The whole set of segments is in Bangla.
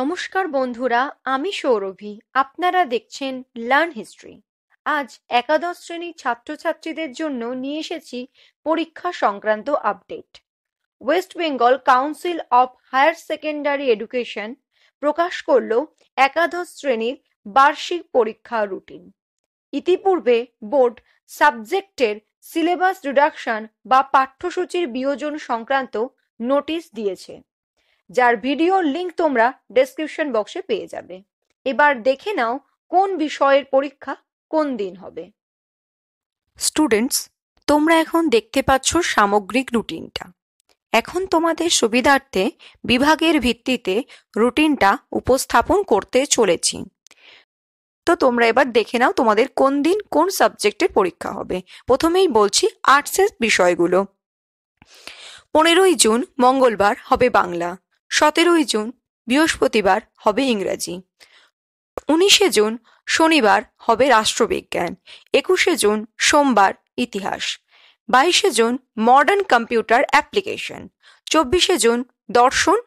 নমস্কার বন্ধুরা আমি সৌরভী আপনারা দেখছেন লার্ন হিস্ট্রি আজ একাদশ শ্রেণীর ছাত্রছাত্রীদের জন্য নিয়ে এসেছি পরীক্ষা সংক্রান্ত update West Bengal council of higher secondary education প্রকাশ করল একাদশ শ্রেণীর বার্ষিক পরীক্ষা রুটিন ইতিপূর্বে বোর্ড সাবজেক্টের সিলেবাস রিডাকশন বা পাঠ্যসূচির বিয়োজন সংক্রান্ত নোটিশ দিয়েছে যার ভিডিও লিংক তোমরা ডেসক্রিপশন বক্সে পেয়ে যাবে এবার দেখে নাও কোন বিষয়ের পরীক্ষা কোন দিন হবে স্টুডেন্টস তোমরা এখন দেখতে পাচ্ছ সামগ্রিক রুটিনটা এখন তোমাদের সুবিধার্থে বিভাগের ভিত্তিতে রুটিনটা উপস্থাপন করতে চলেছি তো তোমরা এবার দেখে নাও তোমাদের কোন দিন কোন সাবজেক্টের পরীক্ষা হবে প্রথমেই বলছি আর্টসের বিষয়গুলো পনেরোই জুন মঙ্গলবার হবে বাংলা সতেরোই জুন বৃহস্পতিবার হবে ইংরাজি উনিশে জুন শনিবার হবে রাষ্ট্রবিজ্ঞান একুশে জুন সোমবার ইতিহাস বাইশে জুন মডার্ন কম্পিউটার অ্যাপ্লিকেশন চব্বিশে জুন দর্শন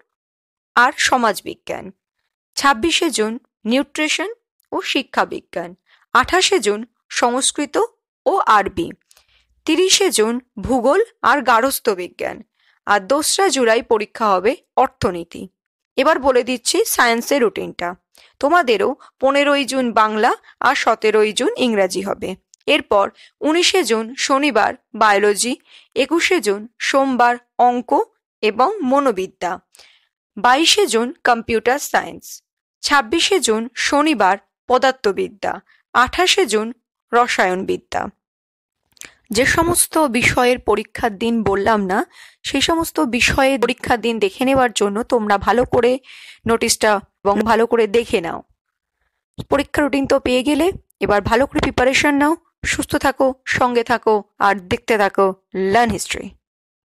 আর সমাজবিজ্ঞান ছাব্বিশে জুন নিউট্রিশন ও শিক্ষা বিজ্ঞান আঠাশে জুন সংস্কৃত ও আরবি তিরিশে জুন ভূগোল আর গারস্থ বিজ্ঞান আর দোসরা জুলাই পরীক্ষা হবে অর্থনীতি এবার বলে দিচ্ছি সায়েন্সের রুটিনটা তোমাদেরও পনেরোই জুন বাংলা আর সতেরোই জুন ইংরাজি হবে এরপর উনিশে জুন শনিবার বায়োলজি একুশে জুন সোমবার অঙ্ক এবং মনোবিদ্যা বাইশে জুন কম্পিউটার সায়েন্স ছাব্বিশে জুন শনিবার পদার্থবিদ্যা আঠাশে জুন রসায়নবিদ্যা যে সমস্ত বিষয়ের পরীক্ষার দিন বললাম না সেই সমস্ত বিষয়ে পরীক্ষার দিন দেখে নেওয়ার জন্য তোমরা ভালো করে নোটিশটা এবং ভালো করে দেখে নাও পরীক্ষা রুটিন তো পেয়ে গেলে এবার ভালো করে প্রিপারেশন নাও সুস্থ থাকো সঙ্গে থাকো আর দেখতে থাকো লার্ন হিস্ট্রি